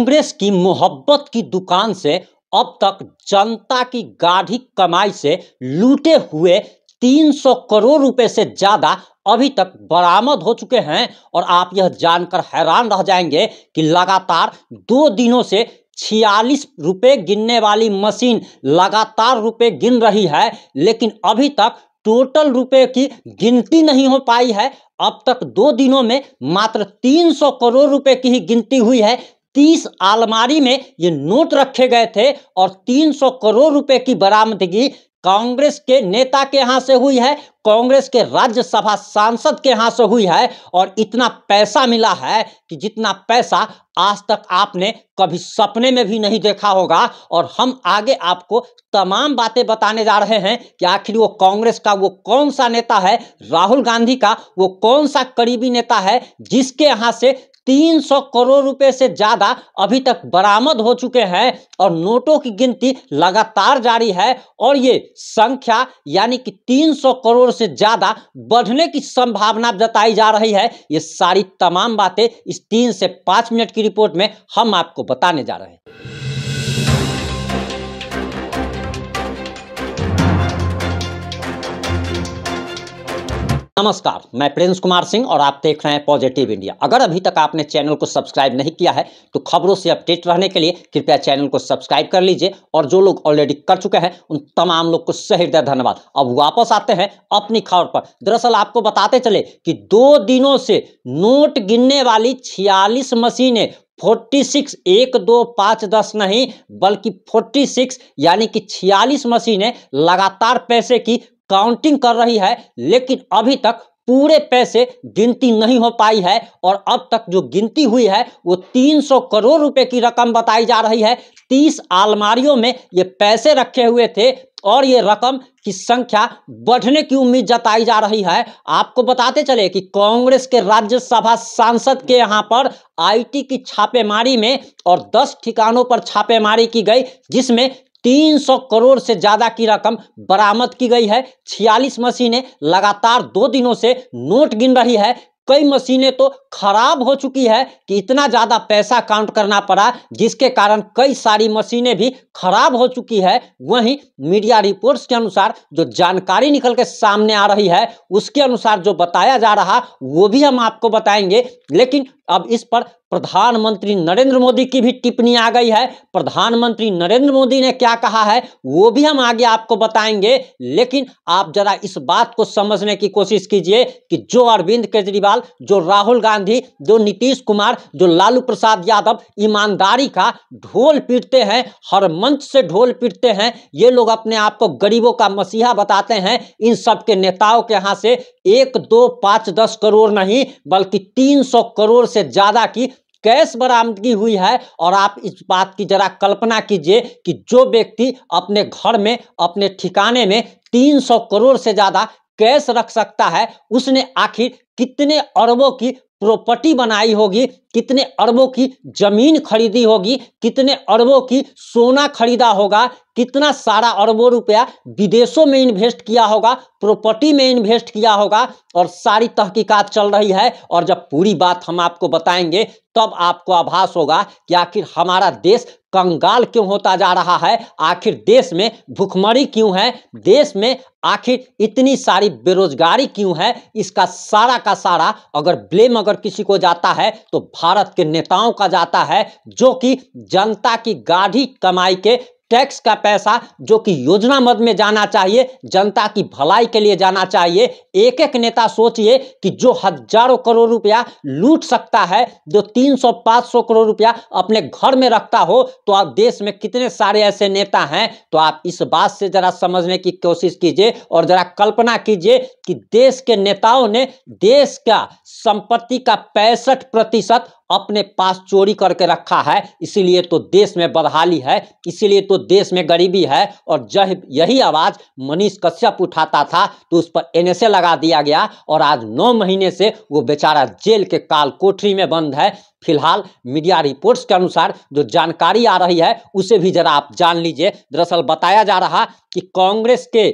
कांग्रेस की मोहब्बत की दुकान से अब तक जनता की गाढ़ी कमाई से लूटे हुए 300 करोड़ रुपए से ज्यादा अभी तक बरामद हो चुके हैं और आप यह जानकर हैरान रह जाएंगे कि लगातार दो दिनों से छियालीस रुपए गिनने वाली मशीन लगातार रुपए गिन रही है लेकिन अभी तक टोटल रुपए की गिनती नहीं हो पाई है अब तक दो दिनों में मात्र 300 करोड़ रुपए की ही गिनती हुई है तीस आलमारी में ये नोट रखे गए थे और तीन सौ करोड़ रुपए की बरामदगी कांग्रेस के नेता के यहां से हुई है कांग्रेस के राज्यसभा सांसद के यहां से हुई है और इतना पैसा मिला है कि जितना पैसा आज तक आपने कभी सपने में भी नहीं देखा होगा और हम आगे आपको तमाम बातें बताने जा रहे हैं कि आखिर वो कांग्रेस का वो कौन सा नेता है राहुल गांधी का वो कौन सा करीबी नेता है जिसके यहाँ से 300 करोड़ रुपए से ज्यादा अभी तक बरामद हो चुके हैं और नोटों की गिनती लगातार जारी है और ये संख्या यानी कि 300 करोड़ से ज्यादा बढ़ने की संभावना जताई जा रही है ये सारी तमाम बातें इस तीन से पांच मिनट की रिपोर्ट में हम आपको बताने जा रहे हैं नमस्कार मैं प्रिंस कुमार सिंह और आप देख रहे हैं पॉजिटिव इंडिया अगर अभी तक आपने चैनल को सब्सक्राइब नहीं किया है तो खबरों से अपडेट रहने के लिए कृपया चैनल को सब्सक्राइब कर लीजिए और जो लोग ऑलरेडी कर चुके हैं उन तमाम लोग को सहृदय धन्यवाद अब वापस आते हैं अपनी खबर पर दरअसल आपको बताते चले कि दो दिनों से नोट गिनने वाली छियालीस मशीनें फोर्टी सिक्स एक दो पाँच दस नहीं बल्कि फोर्टी सिक्स यानी कि छियालीस मशीनें लगातार पैसे की काउंटिंग कर रही है लेकिन अभी तक पूरे पैसे गिनती नहीं हो पाई है और अब तक जो गिनती हुई है वो 300 करोड़ रुपए की रकम बताई जा रही है 30 आलमारियों में ये पैसे रखे हुए थे और ये रकम की संख्या बढ़ने की उम्मीद जताई जा रही है आपको बताते चले कि कांग्रेस के राज्यसभा सांसद के यहाँ पर आईटी की छापेमारी में और 10 ठिकानों पर छापेमारी की गई जिसमें 300 करोड़ से ज्यादा की रकम बरामद की गई है छियालीस मशीनें लगातार दो दिनों से नोट गिन रही है कई मशीनें तो खराब हो चुकी है कि इतना ज़्यादा पैसा काउंट करना पड़ा जिसके कारण कई सारी मशीनें भी खराब हो चुकी है वहीं मीडिया रिपोर्ट्स के अनुसार जो जानकारी निकल के सामने आ रही है उसके अनुसार जो बताया जा रहा वो भी हम आपको बताएंगे लेकिन अब इस पर प्रधानमंत्री नरेंद्र मोदी की भी टिप्पणी आ गई है प्रधानमंत्री नरेंद्र मोदी ने क्या कहा है वो भी हम आगे आपको बताएंगे लेकिन आप जरा इस बात को समझने की कोशिश कीजिए कि जो अरविंद केजरीवाल जो राहुल गांधी जो नीतीश कुमार जो लालू प्रसाद यादव ईमानदारी का ढोल पीटते हैं हर मंच से ढोल पीटते हैं ये लोग अपने आप को गरीबों का मसीहा बताते हैं इन सब के नेताओं के यहाँ से एक दो पाँच दस करोड़ नहीं बल्कि तीन सौ करोड़ से ज़्यादा की कैश बरामदगी हुई है और आप इस बात की जरा कल्पना कीजिए कि जो व्यक्ति अपने घर में अपने ठिकाने में 300 करोड़ से ज्यादा कैश रख सकता है उसने आखिर कितने अरबों की प्रॉपर्टी बनाई होगी कितने अरबों की जमीन खरीदी होगी कितने अरबों की सोना खरीदा होगा कितना सारा अरबों रुपया विदेशों में इन्वेस्ट किया होगा प्रॉपर्टी में इन्वेस्ट किया होगा और सारी तहकीकात चल रही है और जब पूरी बात हम आपको बताएंगे तब आपको आभास होगा कि आखिर हमारा देश कंगाल क्यों होता जा रहा है आखिर देश में भुखमरी क्यों है देश में आखिर इतनी सारी बेरोजगारी क्यों है इसका सारा का सारा अगर ब्लेम अगर किसी को जाता है तो भारत के नेताओं का जाता है जो कि जनता की गाढ़ी कमाई के टैक्स का पैसा जो कि योजना मद में जाना चाहिए जनता की भलाई के लिए जाना चाहिए एक एक नेता सोचिए कि जो हजारों करोड़ रुपया लूट सकता है जो 300-500 करोड़ रुपया अपने घर में रखता हो तो आप देश में कितने सारे ऐसे नेता हैं तो आप इस बात से जरा समझने की कोशिश कीजिए और जरा कल्पना कीजिए कि देश के नेताओं ने देश का संपत्ति का पैंसठ प्रतिशत अपने पास चोरी करके रखा है इसीलिए तो देश में बदहाली है इसीलिए तो देश में गरीबी है और जब यही आवाज़ मनीष कश्यप उठाता था तो उस पर एन लगा दिया गया और आज नौ महीने से वो बेचारा जेल के काल कोठरी में बंद है फिलहाल मीडिया रिपोर्ट्स के अनुसार जो जानकारी आ रही है उसे भी जरा आप जान लीजिए दरअसल बताया जा रहा कि कांग्रेस के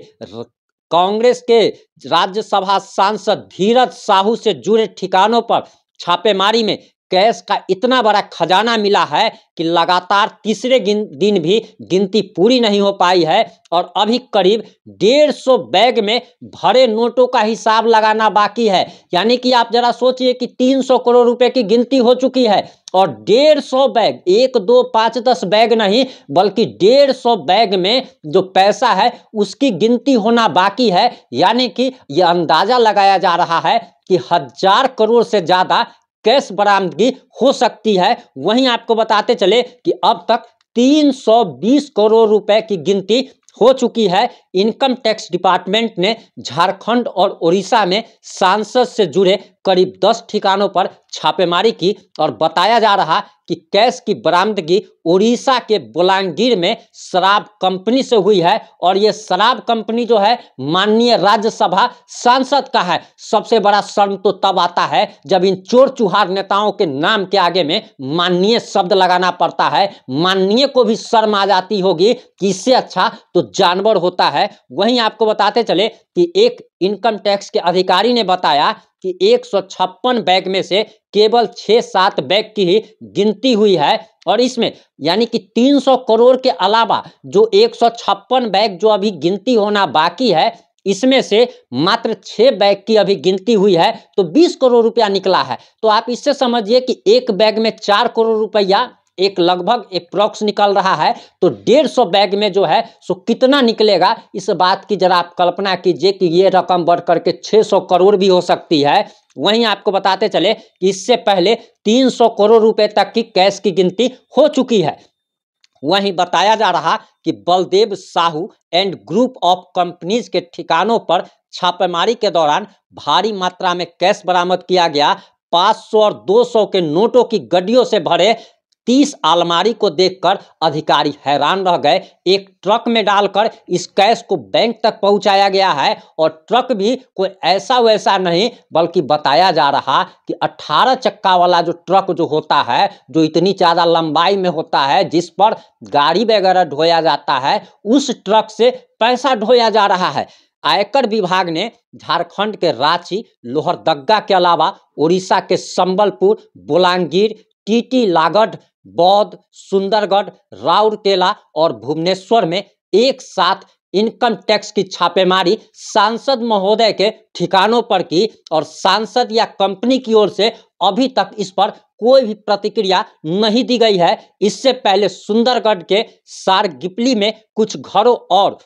कांग्रेस के राज्यसभा सांसद धीरज साहू से जुड़े ठिकानों पर छापेमारी में कैश का इतना बड़ा खजाना मिला है कि लगातार तीसरे दिन भी गिनती पूरी नहीं हो पाई है और अभी करीब डेढ़ सौ बैग में भरे नोटों का हिसाब लगाना बाकी है यानी कि आप जरा सोचिए कि तीन सौ करोड़ रुपए की गिनती हो चुकी है और डेढ़ सौ बैग एक दो पाँच दस बैग नहीं बल्कि डेढ़ सौ बैग में जो पैसा है उसकी गिनती होना बाकी है यानी कि यह अंदाजा लगाया जा रहा है कि हजार करोड़ से ज़्यादा कैश बरामदगी हो सकती है वहीं आपको बताते चले कि अब तक 320 करोड़ रुपए की गिनती हो चुकी है इनकम टैक्स डिपार्टमेंट ने झारखंड और उड़ीसा में सांसद से जुड़े करीब दस ठिकानों पर छापेमारी की और बताया जा रहा कि कैश की बरामदगी उड़ीसा के बोलांगीर में शराब कंपनी से हुई है और ये शराब कंपनी जो है माननीय राज्यसभा सांसद का है सबसे बड़ा शर्म तो तब आता है जब इन चोर चुहार नेताओं के नाम के आगे में माननीय शब्द लगाना पड़ता है माननीय को भी शर्म आ जाती होगी कि इससे अच्छा तो जानवर होता है वहीं आपको बताते चले कि एक इनकम टैक्स के अधिकारी ने बताया कि एक बैग में से केवल छः सात बैग की ही गिनती हुई है और इसमें यानी कि 300 करोड़ के अलावा जो एक बैग जो अभी गिनती होना बाकी है इसमें से मात्र छः बैग की अभी गिनती हुई है तो 20 करोड़ रुपया निकला है तो आप इससे समझिए कि एक बैग में चार करोड़ रुपया एक लगभग एक प्रॉक्स निकल रहा है तो डेढ़ सौ बैग में जो है सो कितना निकलेगा इस बात की जरा आप कल्पना कीजिए कि ये रकम बढ़ करके सौ करोड़ भी हो सकती है वहीं आपको बताते चले कि इससे पहले सौ करोड़ रुपए तक की कैश की गिनती हो चुकी है वहीं बताया जा रहा कि Baldev Sahu and group of companies के ठिकानों पर छापेमारी के दौरान भारी मात्रा में कैश बरामद किया गया 500 और 200 के नोटों की गड्डियों से भरे तीस आलमारी को देखकर अधिकारी हैरान रह गए एक ट्रक में डालकर इस कैश को बैंक तक पहुंचाया गया है और ट्रक भी कोई ऐसा वैसा नहीं बल्कि बताया जा रहा कि 18 चक्का वाला जो ट्रक जो होता है जो इतनी ज़्यादा लंबाई में होता है जिस पर गाड़ी वगैरह ढोया जाता है उस ट्रक से पैसा ढोया जा रहा है आयकर विभाग ने झारखंड के रांची लोहरदगा के अलावा उड़ीसा के संबलपुर बोलांगीर टीटी लागढ़ बौद्ध सुंदरगढ़ राउरकेला और भुवनेश्वर में एक साथ इनकम टैक्स की छापेमारी सांसद महोदय के ठिकानों पर की और सांसद या कंपनी की ओर से अभी तक इस पर कोई भी प्रतिक्रिया नहीं दी गई है इससे पहले सुंदरगढ़ के सारगिपली में कुछ घरों और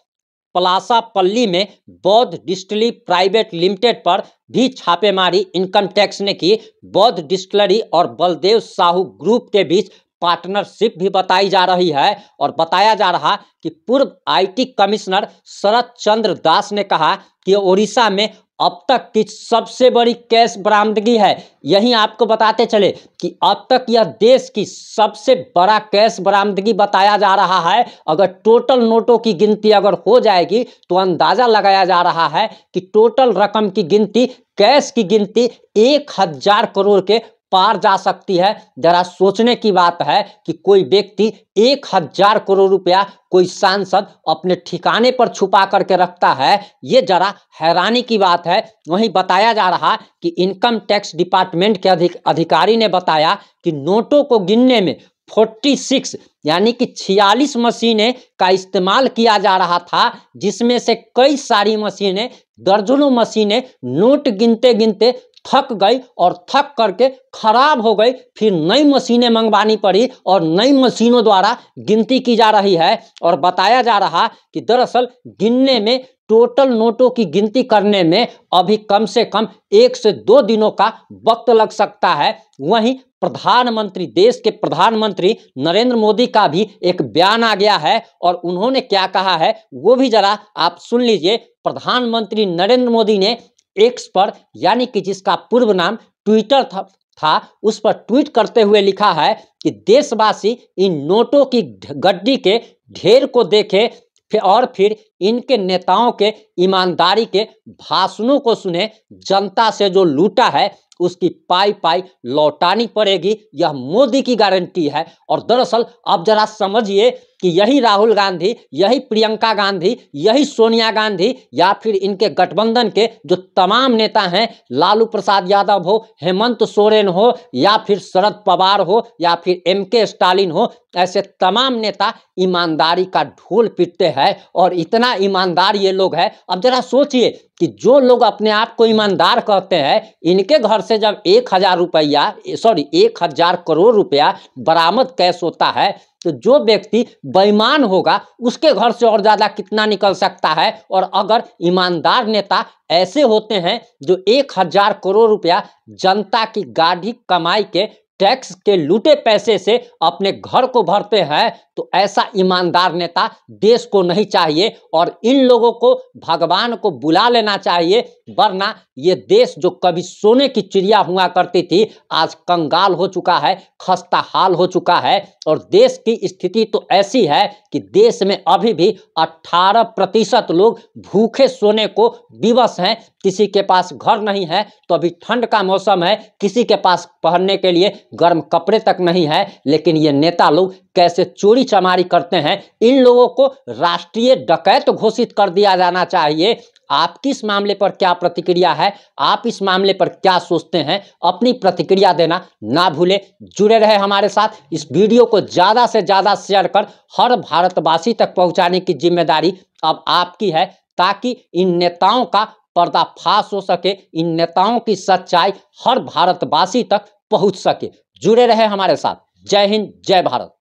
पलासा पल्ली में बौद्ध डिस्टली प्राइवेट लिमिटेड पर भी छापेमारी इनकम टैक्स ने की बौद्ध डिस्टलरी और बलदेव साहू ग्रुप के बीच पार्टनरशिप भी बताई जा रही है और बताया जा रहा कि पूर्व आईटी कमिश्नर शरद चंद्र दास ने कहा कि ओडिशा में अब तक की सबसे बड़ी कैश बरामदगी है यही आपको बताते चले कि अब तक यह देश की सबसे बड़ा कैश बरामदगी बताया जा रहा है अगर टोटल नोटों की गिनती अगर हो जाएगी तो अंदाजा लगाया जा रहा है कि टोटल रकम की गिनती कैश की गिनती एक हजार करोड़ के पार जा सकती है जरा सोचने की बात है कि कोई व्यक्ति एक हजार करोड़ रुपया कोई सांसद अपने ठिकाने पर छुपा करके रखता है ये जरा हैरानी की बात है वहीं बताया जा रहा कि इनकम टैक्स डिपार्टमेंट के अधिक, अधिकारी ने बताया कि नोटों को गिनने में 46 यानी कि 46 मशीनें का इस्तेमाल किया जा रहा था जिसमें से कई सारी मशीनें दर्जनों मशीनें नोट गिनते गिनते थक गई और थक करके खराब हो गई फिर नई मशीनें मंगवानी पड़ी और नई मशीनों द्वारा गिनती की जा रही है और बताया जा रहा कि दरअसल गिनने में टोटल नोटों की गिनती करने में अभी कम से कम एक से दो दिनों का वक्त लग सकता है वहीं प्रधानमंत्री देश के प्रधानमंत्री नरेंद्र मोदी का भी एक बयान आ गया है और उन्होंने क्या कहा है वो भी जरा आप सुन लीजिए प्रधानमंत्री नरेंद्र मोदी ने एक्स पर यानी कि जिसका पूर्व नाम ट्विटर था, था उस पर ट्वीट करते हुए लिखा है कि देशवासी इन नोटों की गड्डी के ढेर को देखें फिर और फिर इनके नेताओं के ईमानदारी के भाषणों को सुने जनता से जो लूटा है उसकी पाई पाई लौटानी पड़ेगी यह मोदी की गारंटी है और दरअसल आप जरा समझिए कि यही राहुल गांधी यही प्रियंका गांधी यही सोनिया गांधी या फिर इनके गठबंधन के जो तमाम नेता हैं लालू प्रसाद यादव हो हेमंत सोरेन हो या फिर शरद पवार हो या फिर एम के स्टालिन हो ऐसे तमाम नेता ईमानदारी का ढोल पीटते हैं और इतना ईमानदार ये लोग हैं अब जरा सोचिए कि जो लोग अपने आप को ईमानदार कहते हैं इनके घर से जब एक हजार रुपया सॉरी एक हजार करोड़ रुपया बरामद कैश होता है तो जो व्यक्ति बेईमान होगा उसके घर से और ज़्यादा कितना निकल सकता है और अगर ईमानदार नेता ऐसे होते हैं जो एक हजार करोड़ रुपया जनता की गाढ़ी कमाई के टैक्स के लूटे पैसे से अपने घर को भरते हैं तो ऐसा ईमानदार नेता देश को नहीं चाहिए और इन लोगों को भगवान को बुला लेना चाहिए वरना ये देश जो कभी सोने की चिड़िया हुआ करती थी आज कंगाल हो चुका है खस्ता हाल हो चुका है और देश की स्थिति तो ऐसी है कि देश में अभी भी 18 प्रतिशत लोग भूखे सोने को विवश हैं किसी के पास घर नहीं है तो अभी ठंड का मौसम है किसी के पास पहनने के लिए गर्म कपड़े तक नहीं है लेकिन ये नेता लोग कैसे चोरी चमारी करते हैं इन लोगों को राष्ट्रीय डकैत घोषित कर दिया जाना चाहिए आप किस मामले पर क्या प्रतिक्रिया है आप इस मामले पर क्या सोचते हैं अपनी प्रतिक्रिया देना ना भूलें जुड़े रहे हमारे साथ इस वीडियो को ज़्यादा से ज़्यादा शेयर कर हर भारतवासी तक पहुंचाने की जिम्मेदारी अब आपकी है ताकि इन नेताओं का पर्दाफाश हो सके इन नेताओं की सच्चाई हर भारतवासी तक पहुंच सके जुड़े रहे हमारे साथ जय हिंद जय भारत